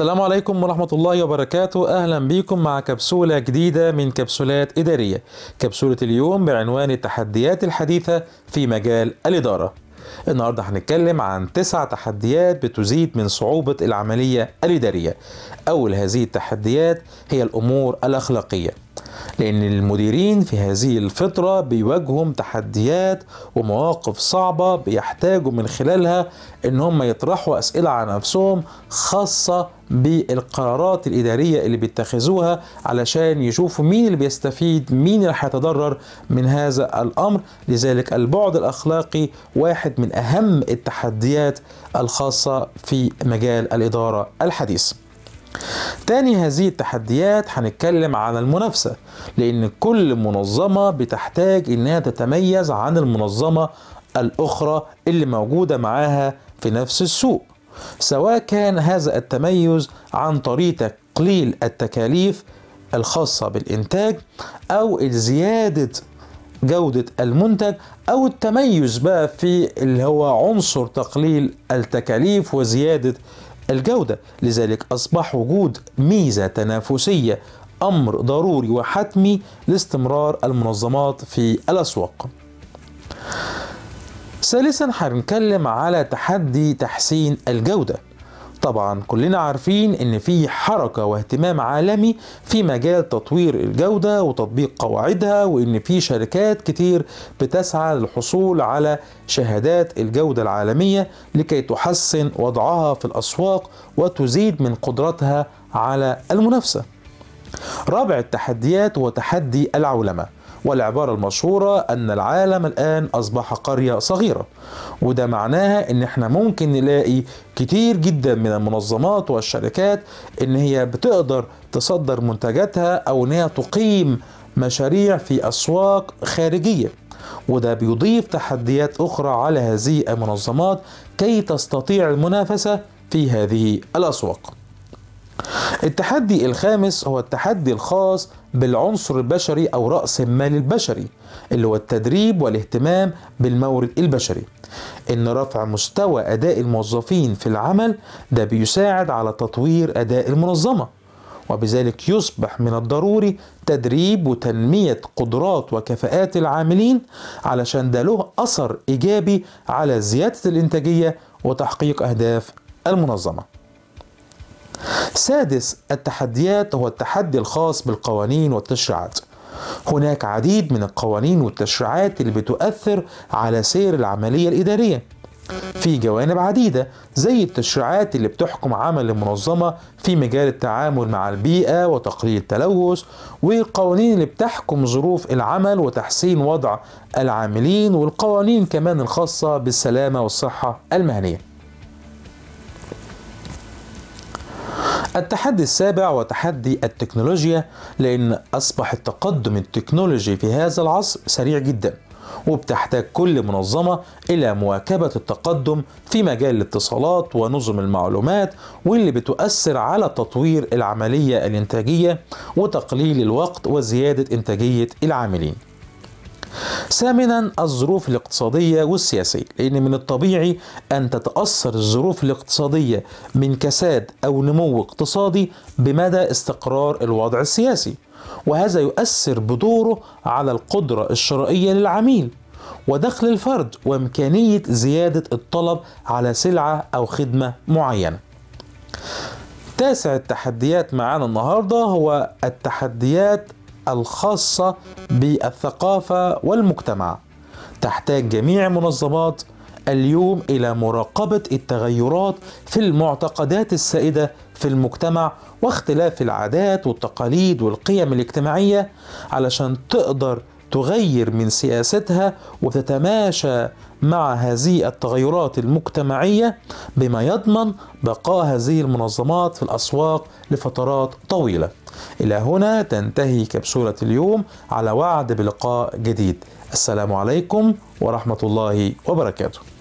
السلام عليكم ورحمة الله وبركاته أهلا بيكم مع كبسولة جديدة من كبسولات إدارية كبسولة اليوم بعنوان التحديات الحديثة في مجال الإدارة النهاردة هنتكلم عن تسع تحديات بتزيد من صعوبة العملية الإدارية أول هذه التحديات هي الأمور الأخلاقية لأن المديرين في هذه الفترة بيواجههم تحديات ومواقف صعبة بيحتاجوا من خلالها إن هم يطرحوا أسئلة على نفسهم خاصة بالقرارات الإدارية اللي بيتخذوها علشان يشوفوا مين اللي بيستفيد مين اللي هيتضرر من هذا الأمر لذلك البعد الأخلاقي واحد من أهم التحديات الخاصة في مجال الإدارة الحديث تاني هذه التحديات هنتكلم عن المنافسة لأن كل منظمة بتحتاج إنها تتميز عن المنظمة الأخرى اللي موجودة معاها في نفس السوق سواء كان هذا التميز عن طريق تقليل التكاليف الخاصة بالإنتاج أو زيادة جودة المنتج أو التميز بقى في اللي هو عنصر تقليل التكاليف وزيادة الجودة لذلك أصبح وجود ميزة تنافسية أمر ضروري وحتمي لاستمرار المنظمات في الأسواق ثالثا هنتكلم على تحدي تحسين الجودة طبعا كلنا عارفين ان في حركة واهتمام عالمي في مجال تطوير الجودة وتطبيق قواعدها وان في شركات كتير بتسعى للحصول على شهادات الجودة العالمية لكي تحسن وضعها في الاسواق وتزيد من قدرتها على المنافسة رابع التحديات هو تحدي العولمة والعبارة المشهورة أن العالم الآن أصبح قرية صغيرة وده معناها إن إحنا ممكن نلاقي كتير جدا من المنظمات والشركات إن هي بتقدر تصدر منتجاتها أو إن هي تقيم مشاريع في أسواق خارجية وده بيضيف تحديات أخرى على هذه المنظمات كي تستطيع المنافسة في هذه الأسواق التحدي الخامس هو التحدي الخاص بالعنصر البشري أو رأس المال البشري اللي هو التدريب والاهتمام بالمورد البشري إن رفع مستوى أداء الموظفين في العمل ده بيساعد على تطوير أداء المنظمة وبذلك يصبح من الضروري تدريب وتنمية قدرات وكفاءات العاملين علشان ده له أثر إيجابي على زيادة الإنتاجية وتحقيق أهداف المنظمة سادس التحديات هو التحدي الخاص بالقوانين والتشريعات هناك عديد من القوانين والتشريعات اللي بتؤثر على سير العملية الإدارية في جوانب عديدة زي التشريعات اللي بتحكم عمل المنظمة في مجال التعامل مع البيئة وتقليل التلوث والقوانين اللي بتحكم ظروف العمل وتحسين وضع العاملين والقوانين كمان الخاصة بالسلامة والصحة المهنية التحدي السابع وتحدي التكنولوجيا لأن أصبح التقدم التكنولوجي في هذا العصر سريع جدا وبتحتاج كل منظمة إلى مواكبة التقدم في مجال الاتصالات ونظم المعلومات واللي بتؤثر على تطوير العملية الإنتاجية وتقليل الوقت وزيادة إنتاجية العاملين ثامنا الظروف الاقتصادية والسياسية لأن من الطبيعي أن تتأثر الظروف الاقتصادية من كساد أو نمو اقتصادي بمدى استقرار الوضع السياسي وهذا يؤثر بدوره على القدرة الشرائية للعميل ودخل الفرد وإمكانية زيادة الطلب على سلعة أو خدمة معينة تاسع التحديات معانا النهاردة هو التحديات الخاصة بالثقافة والمجتمع. تحتاج جميع منظمات اليوم إلى مراقبة التغيرات في المعتقدات السائدة في المجتمع واختلاف العادات والتقاليد والقيم الاجتماعية علشان تقدر تغير من سياستها وتتماشى مع هذه التغيرات المجتمعية بما يضمن بقاء هذه المنظمات في الأسواق لفترات طويلة. إلى هنا تنتهي كبسولة اليوم على وعد بلقاء جديد السلام عليكم ورحمة الله وبركاته